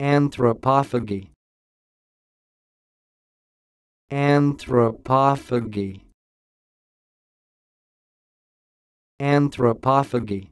Anthropophagy Anthropophagy Anthropophagy